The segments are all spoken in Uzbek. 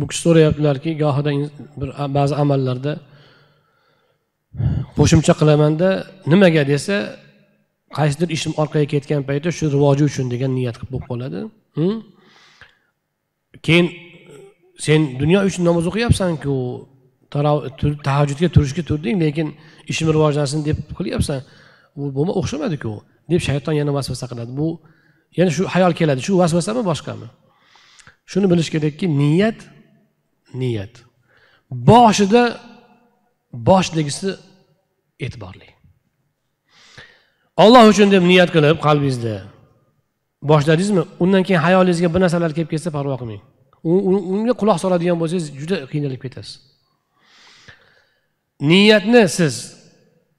bu kishi so'rayaptilarki gohida bir ba'zi amallarda qo'shimcha qilamanda nimaga desa qaysidir ishim orqaga ketgan paytda shu rivoji uchun degan niyat qilib bo'lib qoladi keyin sen dunyo uchun namoz o'qiyapsanku tahajjudga turishga turding lekin ishim rivojlansin deb qilyapsan u bu o'xshamadiku deb shayton yana vasvasa qiladi bu yana shu hayol keladi shu vasvasami boshqami shuni bilish kerakki niyat niyat boshida boshdagisi e'tiborli olloh uchun deb niyat qilib qalbingizda boshladingizmi undan keyin hayolingizga bir narsalar kelib ketsa parvo qilmang unga quloq soladigan bo'lsangiz juda qiynalib ketasiz niyatni siz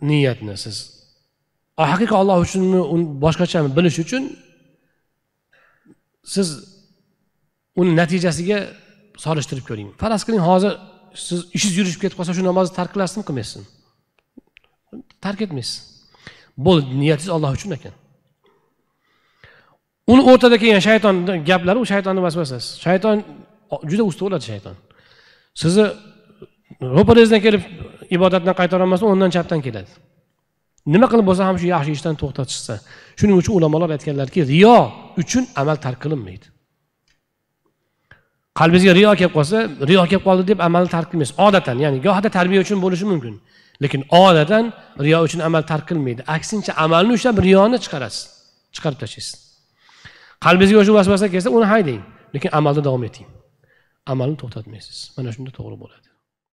niyatni siz haqiqiy olloh uchunmi boshqachami bilish uchun siz uni natijasiga solishtirib ko'ring faraz qiling hozir siz ishingiz yurishib ketib qolsa shu namozni tark qilasizmi qilmaysizmi tark etmaysiz bo'ldi niyatingiz olloh uchun ekan uni o'rtada kelgan shaytonni gaplari u shaytonni vasvasasi shayton juda usta bo'ladi shayton sizni ro'parangizdan kelib ibodatdan qaytarolmasdan o'ndan chapdan keladi nima qilib bo'lsa ham shu yaxshi ishdan to'xtatishsa shuning uchun ulamolar aytganlarki riyo uchun amal tark qilinmaydi qalbingizga riyo kelib qolsa riyo kelib qoldi deb amalni tark qilmaysiz odatan ya'ni gohida tarbiya uchun bo'lishi mumkin lekin odatan riyo uchun amal tark qilmaydi aksincha amalni ushlab riyoni chiqarasiz chiqarib tashlaysiz qalbingizga o'sha vasvasa kelsa uni haydang lekin amalda davom eting amalni to'xtatmaysiz mana shunda to'g'ri bo'ladi